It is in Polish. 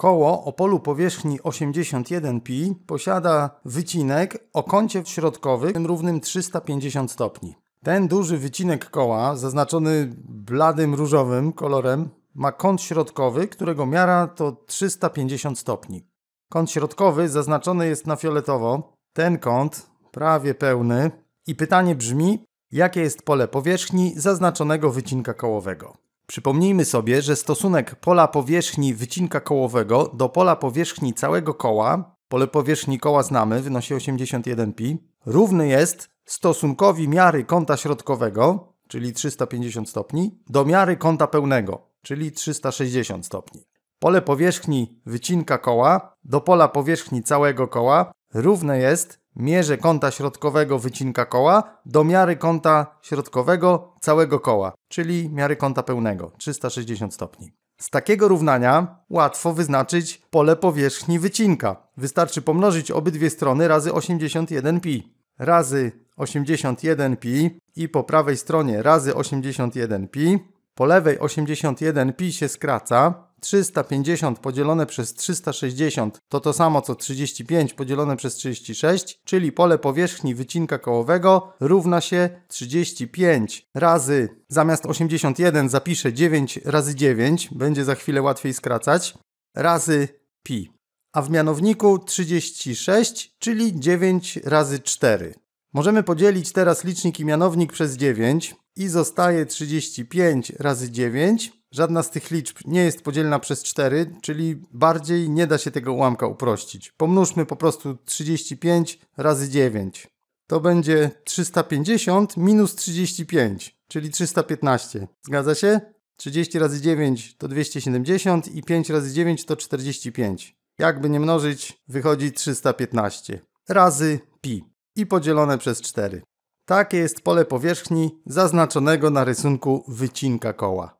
Koło o polu powierzchni 81pi posiada wycinek o kącie środkowym równym 350 stopni. Ten duży wycinek koła, zaznaczony bladym różowym kolorem, ma kąt środkowy, którego miara to 350 stopni. Kąt środkowy zaznaczony jest na fioletowo, ten kąt prawie pełny i pytanie brzmi, jakie jest pole powierzchni zaznaczonego wycinka kołowego. Przypomnijmy sobie, że stosunek pola powierzchni wycinka kołowego do pola powierzchni całego koła, pole powierzchni koła znamy, wynosi 81pi, równy jest stosunkowi miary kąta środkowego, czyli 350 stopni, do miary kąta pełnego, czyli 360 stopni. Pole powierzchni wycinka koła do pola powierzchni całego koła równe jest mierze kąta środkowego wycinka koła do miary kąta środkowego całego koła, czyli miary kąta pełnego 360 stopni. Z takiego równania łatwo wyznaczyć pole powierzchni wycinka. Wystarczy pomnożyć obydwie strony razy 81pi. Razy 81pi i po prawej stronie razy 81pi po lewej 81 pi się skraca. 350 podzielone przez 360 to to samo co 35 podzielone przez 36, czyli pole powierzchni wycinka kołowego równa się 35 razy zamiast 81 zapiszę 9 razy 9, będzie za chwilę łatwiej skracać, razy pi. A w mianowniku 36, czyli 9 razy 4. Możemy podzielić teraz licznik i mianownik przez 9 i zostaje 35 razy 9. Żadna z tych liczb nie jest podzielna przez 4, czyli bardziej nie da się tego ułamka uprościć. Pomnóżmy po prostu 35 razy 9. To będzie 350 minus 35, czyli 315. Zgadza się? 30 razy 9 to 270 i 5 razy 9 to 45. Jakby nie mnożyć, wychodzi 315 razy pi i podzielone przez 4. Takie jest pole powierzchni zaznaczonego na rysunku wycinka koła.